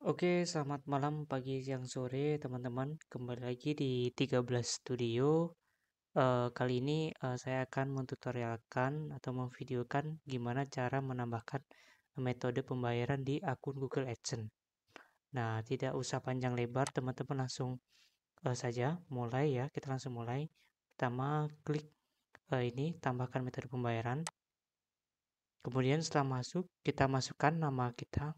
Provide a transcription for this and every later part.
Oke, selamat malam, pagi, siang, sore, teman-teman. Kembali lagi di 13 Studio. Uh, kali ini uh, saya akan mentutorialkan atau memvideokan gimana cara menambahkan metode pembayaran di akun Google AdSense. Nah, tidak usah panjang lebar, teman-teman langsung uh, saja mulai ya. Kita langsung mulai. Pertama, klik uh, ini, tambahkan metode pembayaran. Kemudian setelah masuk, kita masukkan nama kita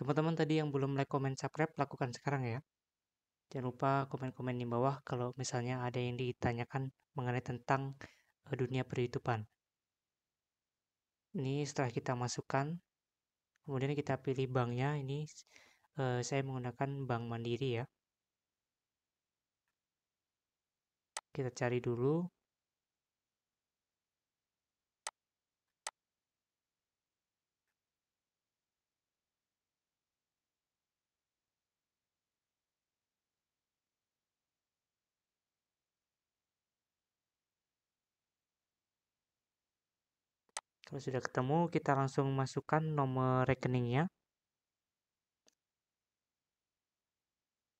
Teman-teman tadi yang belum like, comment, subscribe, lakukan sekarang ya. Jangan lupa komen-komen di bawah kalau misalnya ada yang ditanyakan mengenai tentang eh, dunia perhitupan. Ini setelah kita masukkan, kemudian kita pilih banknya. Ini eh, saya menggunakan bank mandiri ya. Kita cari dulu Kalau sudah ketemu, kita langsung masukkan nomor rekeningnya.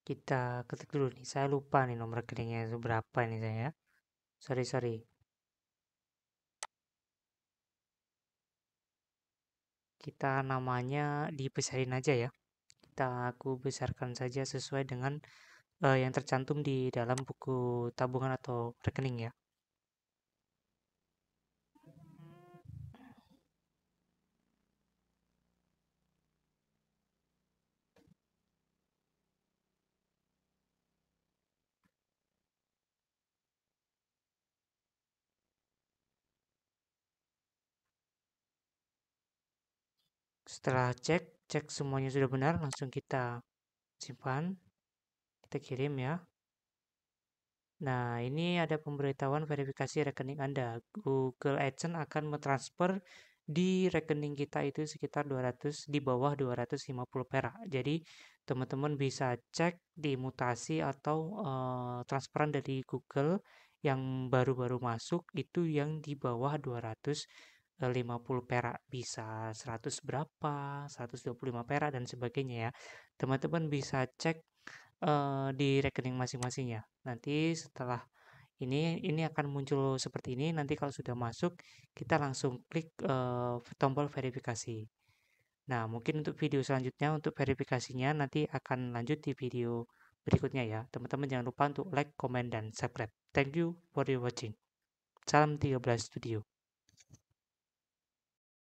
Kita ketik dulu nih, saya lupa nih nomor rekeningnya itu berapa nih saya. Sorry, sorry. Kita namanya dibesarin aja ya. Kita aku besarkan saja sesuai dengan uh, yang tercantum di dalam buku tabungan atau rekening ya. setelah cek cek semuanya sudah benar langsung kita simpan kita kirim ya nah ini ada pemberitahuan verifikasi rekening anda Google AdSense akan mentransfer di rekening kita itu sekitar 200 di bawah 250 perak jadi teman-teman bisa cek di mutasi atau uh, transferan dari Google yang baru-baru masuk itu yang di bawah 200 50 eh, perak bisa 100 berapa 125 perak dan sebagainya ya teman-teman bisa cek uh, di rekening masing-masingnya nanti setelah ini ini akan muncul seperti ini nanti kalau sudah masuk kita langsung klik uh, tombol verifikasi nah mungkin untuk video selanjutnya untuk verifikasinya nanti akan lanjut di video berikutnya ya teman-teman jangan lupa untuk like comment dan subscribe thank you for your watching salam 13 studio